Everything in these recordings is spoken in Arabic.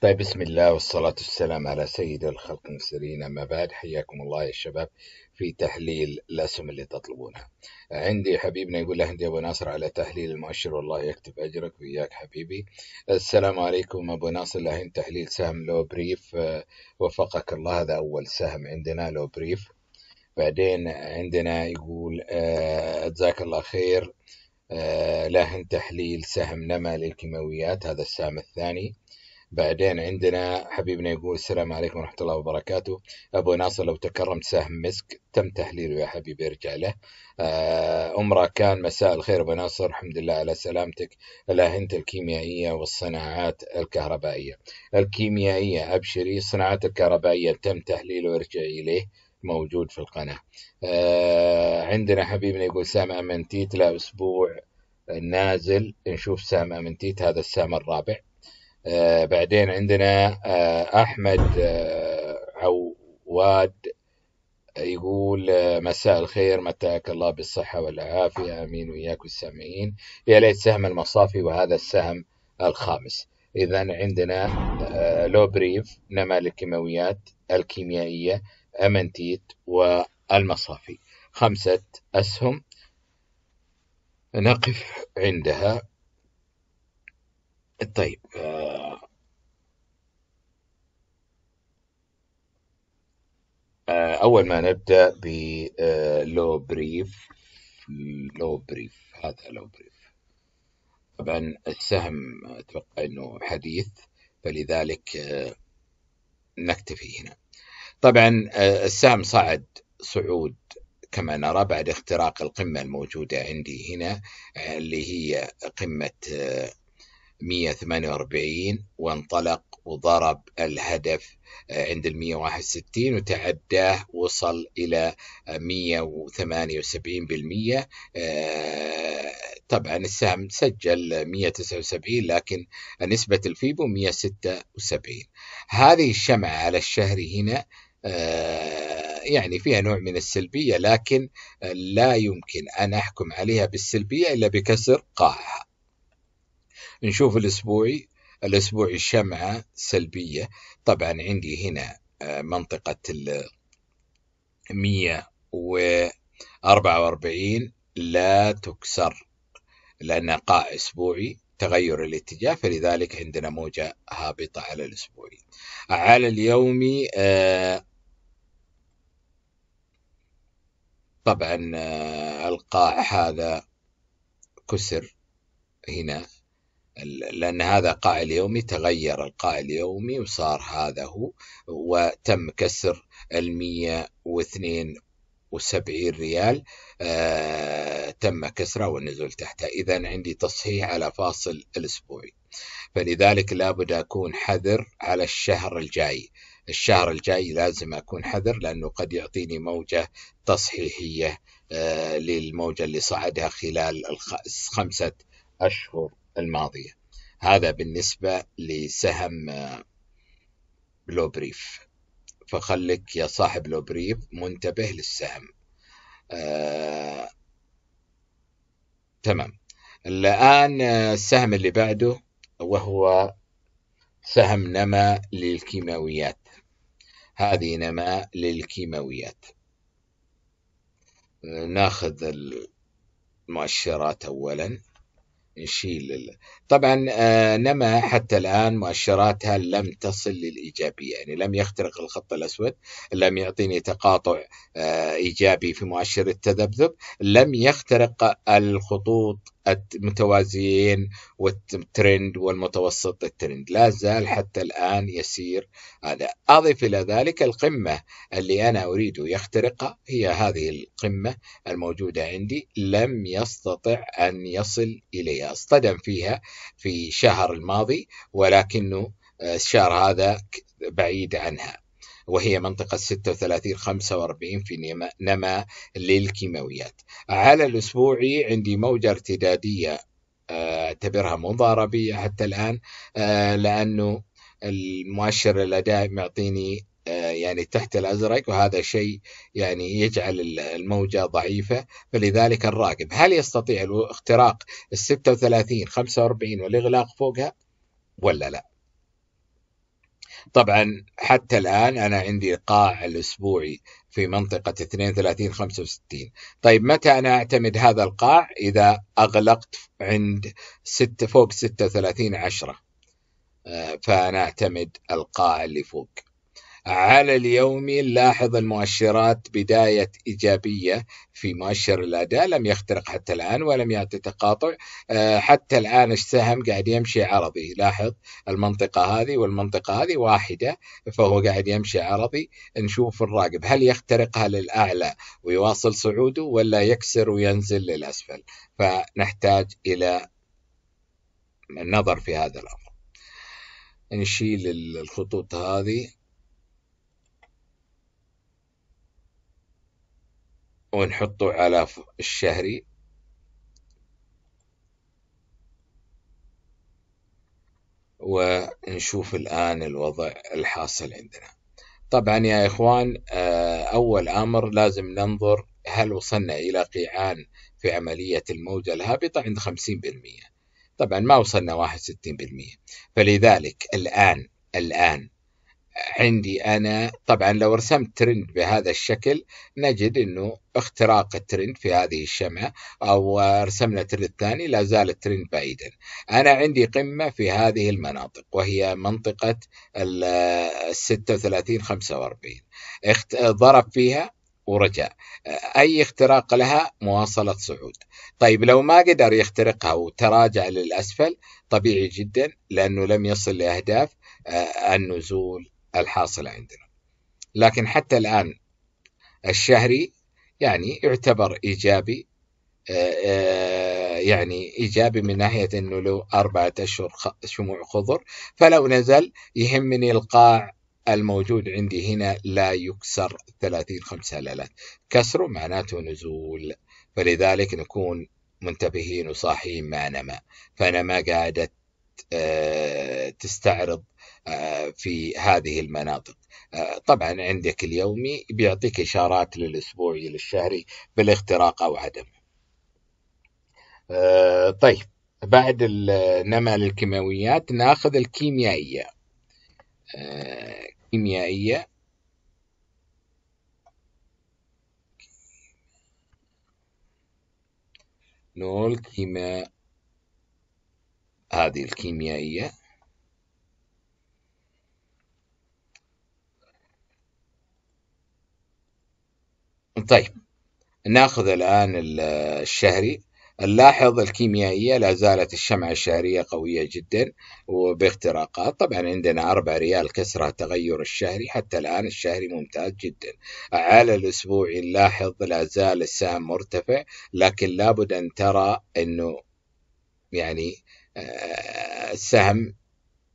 طيب بسم الله والصلاة والسلام على سيد الخلق المرسلين أما بعد حياكم الله يا شباب في تحليل الأسهم اللي تطلبونها عندي حبيبنا يقول له عندي أبو ناصر على تحليل المؤشر والله يكتب أجرك وياك حبيبي السلام عليكم أبو ناصر لهن تحليل سهم لو بريف وفقك الله هذا أول سهم عندنا لو بريف بعدين عندنا يقول آه، جزاك الله خير آه، لهن تحليل سهم نما للكيماويات هذا السهم الثاني بعدين عندنا حبيبنا يقول السلام عليكم ورحمة الله وبركاته أبو ناصر لو تكرمت ساهم مسك تم تحليله يا حبيبي ارجع له آه، أم راكان مساء الخير أبو ناصر الحمد لله على سلامتك انت الكيميائية والصناعات الكهربائية الكيميائية أبشري الصناعات الكهربائية تم تحليله ارجع إليه موجود في القناة آه عندنا حبيبنا يقول سام أمنتيت لا أسبوع نازل نشوف سام أمنتيت هذا السام الرابع آه، بعدين عندنا آه احمد آه عواد يقول آه، مساء الخير متاك الله بالصحة والعافية أمين وإياك والسامعين يا ليت سهم المصافي وهذا السهم الخامس إذا عندنا آه، لو بريف نمى الكيماويات الكيميائية أمنتيت والمصافي خمسة أسهم نقف عندها طيب آه، آه، أول ما نبدأ ب لو بريف لو بريف هذا لو بريف طبعا السهم أتوقع أنه حديث فلذلك آه، نكتفي هنا طبعا السهم صعد صعود كما نرى بعد اختراق القمة الموجودة عندي هنا اللي هي قمة 148 وانطلق وضرب الهدف آه، عند ال 161 وتعداه وصل إلى 178% آه، آه، طبعا السهم سجل 179 لكن نسبة الفيبو 176 هذه الشمعة على الشهر هنا يعني فيها نوع من السلبية لكن لا يمكن أن أحكم عليها بالسلبية إلا بكسر قاعها نشوف الأسبوعي الأسبوعي الشمعة سلبية طبعا عندي هنا آه، منطقة ال 144 لا تكسر لأنها قاع أسبوعي تغير الاتجاه فلذلك عندنا موجة هابطة على الأسبوعي على اليومي آه، طبعا آه، القاع هذا كسر هنا لأن هذا قائل يومي تغير القائل يومي وصار هذا هو وتم كسر المية واثنين وسبعين ريال آه، تم كسره والنزول تحته إذا عندي تصحيح على فاصل الأسبوعي فلذلك لابد أكون حذر على الشهر الجاي الشهر الجاي لازم أكون حذر لأنه قد يعطيني موجة تصحيحية آه، للموجة اللي صعدها خلال الخمسة أشهر الماضية هذا بالنسبة لسهم آه، لو بريف فخلك يا صاحب لو بريف منتبه للسهم آه... تمام الآن آه، السهم اللي بعده وهو سهم نما للكيماويات هذه نما للكيماويات آه، ناخذ المؤشرات أولا نشيل طبعا آه، نما حتى الآن مؤشراتها لم تصل للإيجابية يعني لم يخترق الخط الأسود لم يعطيني تقاطع آه، إيجابي في مؤشر التذبذب لم يخترق الخطوط المتوازيين والترند والمتوسط الترند لا زال حتى الآن يسير هذا أضف إلى ذلك القمة اللي أنا أريد يخترقها هي هذه القمة الموجودة عندي لم يستطع أن يصل إليها اصطدم فيها في شهر الماضي ولكنه آه، الشهر هذا بعيد عنها وهي منطقة 36 45 في نما للكيماويات على الأسبوعي عندي موجة ارتدادية آه، أعتبرها مضاربية حتى الآن آه، لأنه المؤشر الأداء معطيني آه، يعني تحت الازرق وهذا شيء يعني يجعل الموجه ضعيفه فلذلك الراقب هل يستطيع اختراق ال 36 45 والاغلاق فوقها ولا لا؟ طبعا حتى الآن أنا عندي إيقاع الأسبوعي في منطقة 32 65 طيب متى أنا أعتمد هذا القاع إذا أغلقت عند 6 فوق 36 10 آه، فأنا أعتمد القاع اللي فوق على اليوم لاحظ المؤشرات بداية إيجابية في مؤشر الأداء لم يخترق حتى الآن ولم يأتي تقاطع آه، حتى الآن السهم قاعد يمشي عرضي لاحظ المنطقة هذه والمنطقة هذه واحدة فهو قاعد يمشي عرضي نشوف الراقب هل يخترقها للأعلى ويواصل صعوده ولا يكسر وينزل للأسفل فنحتاج إلى النظر في هذا الأمر نشيل الخطوط هذه ونحطه على الشهري ونشوف الآن الوضع الحاصل عندنا طبعا يا إخوان آه، أول أمر لازم ننظر هل وصلنا إلى قيعان في عملية الموجة الهابطة عند 50% طبعا ما وصلنا 61% فلذلك الآن الآن عندي انا طبعا لو رسمت ترند بهذا الشكل نجد انه اختراق الترند في هذه الشمعة او رسمنا ترند ثاني لا زال الترند بعيدا انا عندي قمة في هذه المناطق وهي منطقة ال 36 45 اخت... ضرب فيها ورجع أي اختراق لها مواصلة صعود طيب لو ما قدر يخترقها وتراجع للأسفل طبيعي جدا لأنه لم يصل لأهداف آه، النزول الحاصلة عندنا لكن حتى الآن الشهري يعني يعتبر إيجابي آه، آه، يعني إيجابي من ناحية أنه له أربعة أشهر شموع خضر فلو نزل يهمني القاع الموجود عندي هنا لا يكسر 30 5000 كسره معناته نزول فلذلك نكون منتبهين وصاحيين ما نما فنما قاعدة آه، تستعرض آه، في هذه المناطق آه، طبعا عندك اليومي بيعطيك إشارات للأسبوعي للشهري بالاختراق أو عدمه آه، طيب بعد نما للكيماويات ناخذ الكيميائية كيميائية نقول كيما هذه الكيميائية طيب ناخذ الآن الشهري نلاحظ الكيميائية لا زالت الشمعة الشهرية قوية جدا وباختراقات طبعا عندنا 4 ريال كسرة تغير الشهري حتى الآن الشهري ممتاز جدا على الأسبوعي نلاحظ لا زال السهم مرتفع لكن لابد أن ترى أنه يعني آه، السهم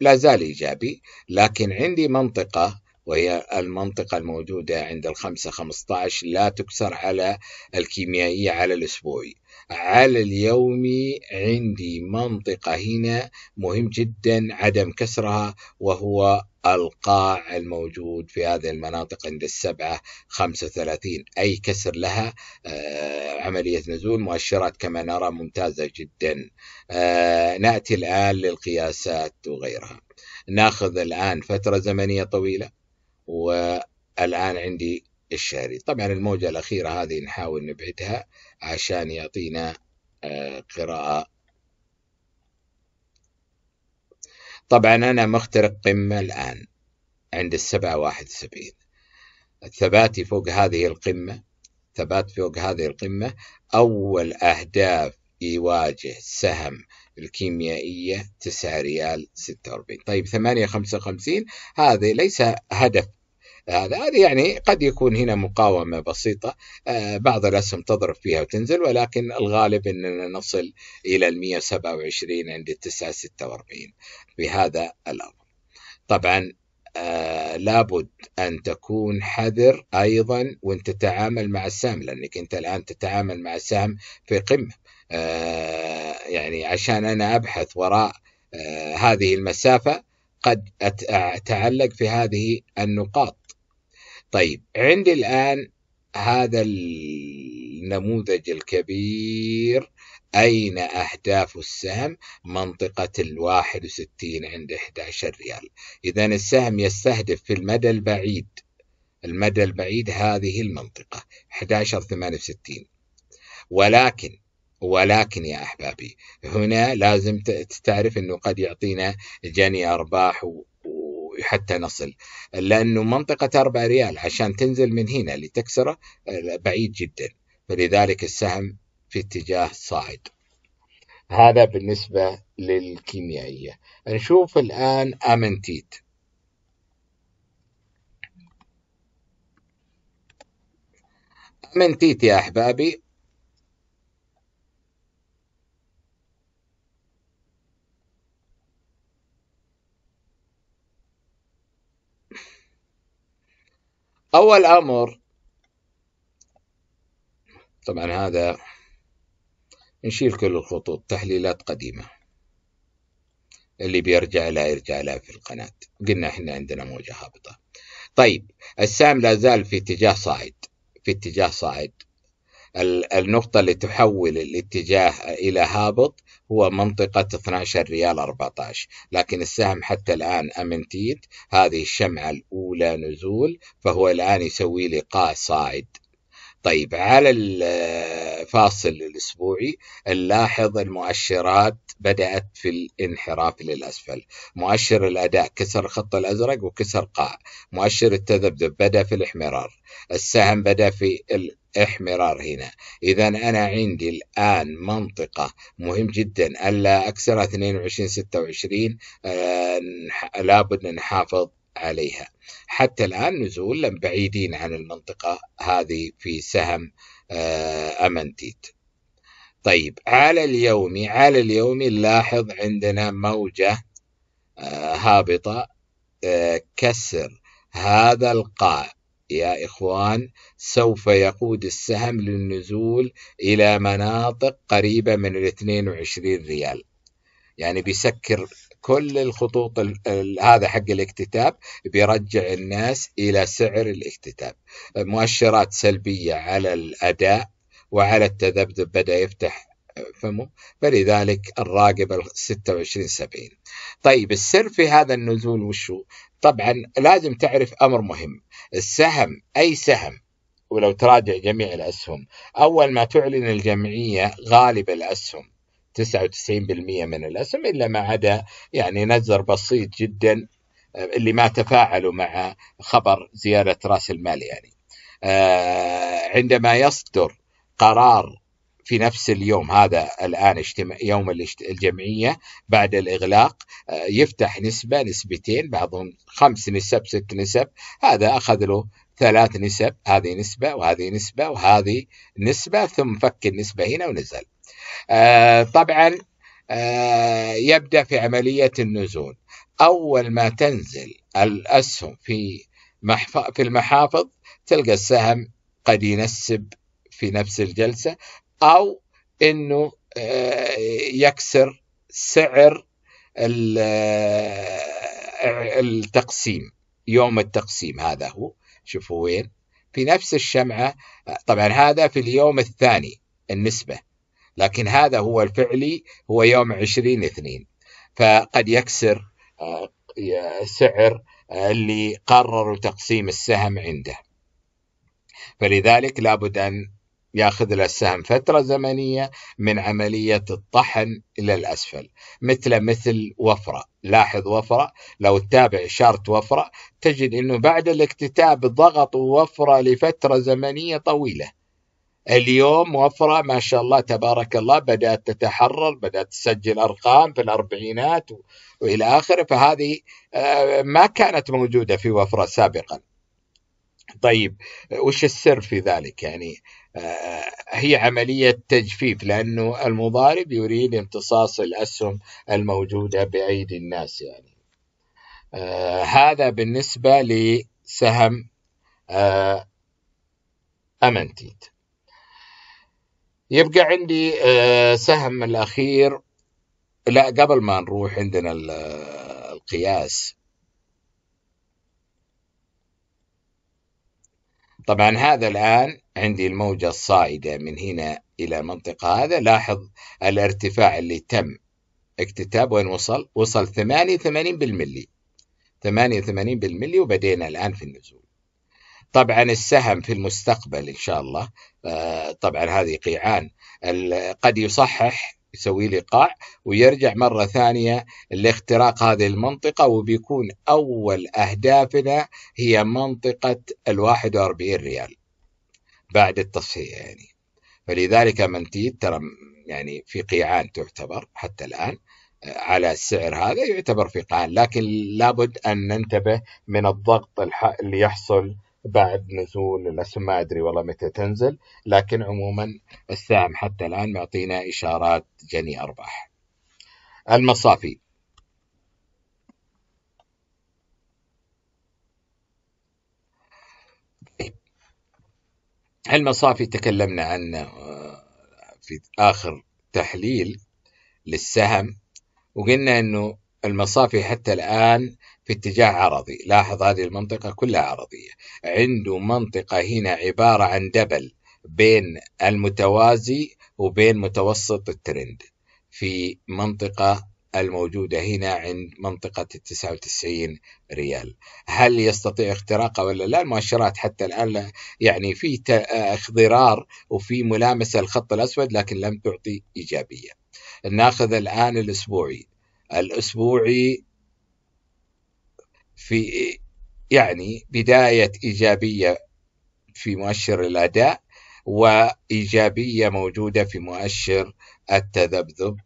لا زال إيجابي لكن عندي منطقة وهي المنطقة الموجودة عند الخمسة 15 لا تكسر على الكيميائية على الأسبوعي على اليومي عندي منطقة هنا مهم جدا عدم كسرها وهو القاع الموجود في هذه المناطق عند السبعة 35 أي كسر لها آه، عملية نزول مؤشرات كما نرى ممتازة جدا آه، نأتي الآن للقياسات وغيرها ناخذ الآن فترة زمنية طويلة والآن عندي الشهري طبعا الموجة الأخيرة هذه نحاول نبعدها عشان يعطينا آه، قراءة طبعا أنا مخترق قمة الآن عند السبعة واحد سبعين الثبات فوق هذه القمة ثبات فوق هذه القمة أول أهداف يواجه سهم الكيميائية 9 ريال 46 طيب 8 55 هذا ليس هدف هذا هذه يعني قد يكون هنا مقاومة بسيطة آه، بعض الأسهم تضرب فيها وتنزل ولكن الغالب أننا نصل إلى ال 127 عند ال 946 بهذا الأمر طبعا آه، لابد أن تكون حذر أيضا وأنت تتعامل مع السهم لأنك أنت الآن تتعامل مع السهم في قمة آه، يعني عشان أنا أبحث وراء آه، هذه المسافة قد أتعلق في هذه النقاط طيب عندي الآن هذا النموذج الكبير أين أهداف السهم منطقة الواحد وستين عند 11 ريال إذا السهم يستهدف في المدى البعيد المدى البعيد هذه المنطقة 11 68 ولكن ولكن يا أحبابي هنا لازم تعرف أنه قد يعطينا جني أرباح و حتى نصل لأنه منطقة 4 ريال عشان تنزل من هنا لتكسره بعيد جدا فلذلك السهم في اتجاه صاعد هذا بالنسبة للكيميائية نشوف الآن أمنتيت أمنتيت يا أحبابي أول أمر طبعا هذا نشيل كل الخطوط تحليلات قديمة اللي بيرجع لا يرجع لها في القناة قلنا احنا عندنا موجة هابطة طيب السهم لا زال في اتجاه صاعد في اتجاه صاعد النقطة اللي تحول الاتجاه إلى هابط هو منطقة 12 ريال 14 لكن السهم حتى الآن أمنتيت هذه الشمعة الأولى نزول فهو الآن يسوي لي قاع صاعد طيب على الفاصل الأسبوعي نلاحظ المؤشرات بدأت في الانحراف للأسفل مؤشر الأداء كسر الخط الأزرق وكسر قاع مؤشر التذبذب بدأ في الإحمرار السهم بدأ في احمرار هنا اذا انا عندي الان منطقة مهم جدا الا اكسرها 22 26 آه لابد نحافظ عليها حتى الآن نزول بعيدين عن المنطقة هذه في سهم آه، أمنتيت طيب على اليومي على اليومي نلاحظ عندنا موجة آه، هابطة آه، كسر هذا القاع يا إخوان سوف يقود السهم للنزول إلى مناطق قريبة من 22 ريال يعني بيسكر كل الخطوط هذا حق الاكتتاب بيرجع الناس الى سعر الاكتتاب مؤشرات سلبيه على الاداء وعلى التذبذب بدا يفتح فمه فلذلك الراقب ال 26 70 طيب السر في هذا النزول وشو طبعا لازم تعرف امر مهم السهم اي سهم ولو تراجع جميع الاسهم اول ما تعلن الجمعيه غالب الاسهم 99% من الاسهم الا ما عدا يعني نزر بسيط جدا آه، اللي ما تفاعلوا مع خبر زياده راس المال يعني. آه، عندما يصدر قرار في نفس اليوم هذا الان اجتماع يوم الجمعيه بعد الاغلاق آه، يفتح نسبه نسبتين بعضهم خمس نسب ست نسب هذا اخذ له ثلاث نسب هذه نسبه وهذه نسبه وهذه نسبه ثم فك النسبه هنا ونزل آه، طبعا آه، يبدأ في عملية النزول أول ما تنزل الأسهم في في المحافظ تلقى السهم قد ينسب في نفس الجلسة أو أنه آه، يكسر سعر التقسيم يوم التقسيم هذا هو شوفوا وين في نفس الشمعة طبعا هذا في اليوم الثاني النسبة لكن هذا هو الفعلي هو يوم 20 اثنين فقد يكسر آه، سعر آه، اللي قرروا تقسيم السهم عنده فلذلك لابد أن ياخذ له السهم فترة زمنية من عملية الطحن إلى الأسفل مثل مثل وفرة لاحظ وفرة لو تتابع شارت وفرة تجد أنه بعد الاكتتاب ضغط وفرة لفترة زمنية طويلة اليوم وفرة ما شاء الله تبارك الله بدأت تتحرر بدأت تسجل أرقام في الأربعينات وإلى آخره فهذه آه، ما كانت موجودة في وفرة سابقا طيب وش السر في ذلك يعني آه، هي عملية تجفيف لأنه المضارب يريد امتصاص الأسهم الموجودة بأيدي الناس يعني آه، هذا بالنسبة لسهم أمنتيت يبقى عندي آه، سهم الأخير لا قبل ما نروح عندنا القياس طبعا هذا الآن عندي الموجة الصاعدة من هنا إلى المنطقة هذا لاحظ الارتفاع اللي تم اكتتاب وين وصل؟ وصل 88 بالملي 88 بالملي وبدينا الآن في النزول طبعا السهم في المستقبل ان شاء الله آه، طبعا هذه قيعان قد يصحح يسوي لي قاع ويرجع مرة ثانية لاختراق هذه المنطقة وبيكون أول أهدافنا هي منطقة الواحد وأربعين ريال بعد التصحيح يعني فلذلك منتيد ترى يعني في قيعان تعتبر حتى الآن آه، على السعر هذا يعتبر في قيعان لكن لابد أن ننتبه من الضغط اللي يحصل بعد نزول الاسهم ما ادري والله متى تنزل لكن عموما السهم حتى الان معطينا اشارات جني ارباح المصافي المصافي تكلمنا عنه آه، في اخر تحليل للسهم وقلنا انه المصافي حتى الان في اتجاه عرضي لاحظ هذه المنطقة كلها عرضية عنده منطقة هنا عبارة عن دبل بين المتوازي وبين متوسط الترند في منطقة الموجودة هنا عند منطقة التسعة وتسعين ريال هل يستطيع اختراقها ولا لا المؤشرات حتى الآن يعني في اخضرار وفي ملامسة الخط الأسود لكن لم تعطي إيجابية ناخذ الآن الأسبوعي الأسبوعي في يعني بداية إيجابية في مؤشر الأداء وإيجابية موجودة في مؤشر التذبذب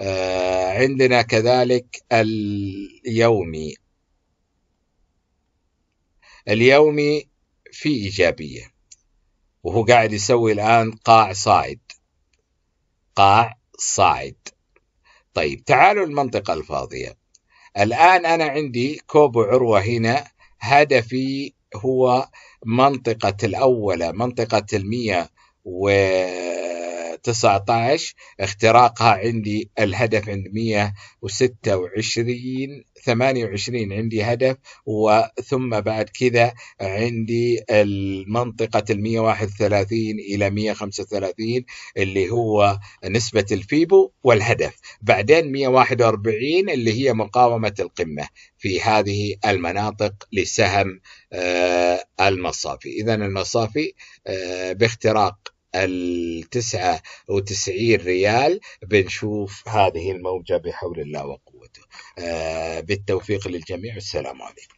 آه، عندنا كذلك اليومي اليومي في إيجابية وهو قاعد يسوي الآن قاع صاعد قاع صاعد طيب تعالوا المنطقة الفاضية الآن أنا عندي كوب عروة هنا هدفي هو منطقة الأولى منطقة المية و 19 اختراقها عندي الهدف عند 126 28 عندي هدف وثم بعد كذا عندي المنطقة ال 131 إلى 135 اللي هو نسبة الفيبو والهدف بعدين 141 اللي هي مقاومة القمة في هذه المناطق لسهم آه، المصافي إذا المصافي آه، باختراق التسعة وتسعين ريال بنشوف هذه الموجة بحول الله وقوته آه، بالتوفيق للجميع والسلام عليكم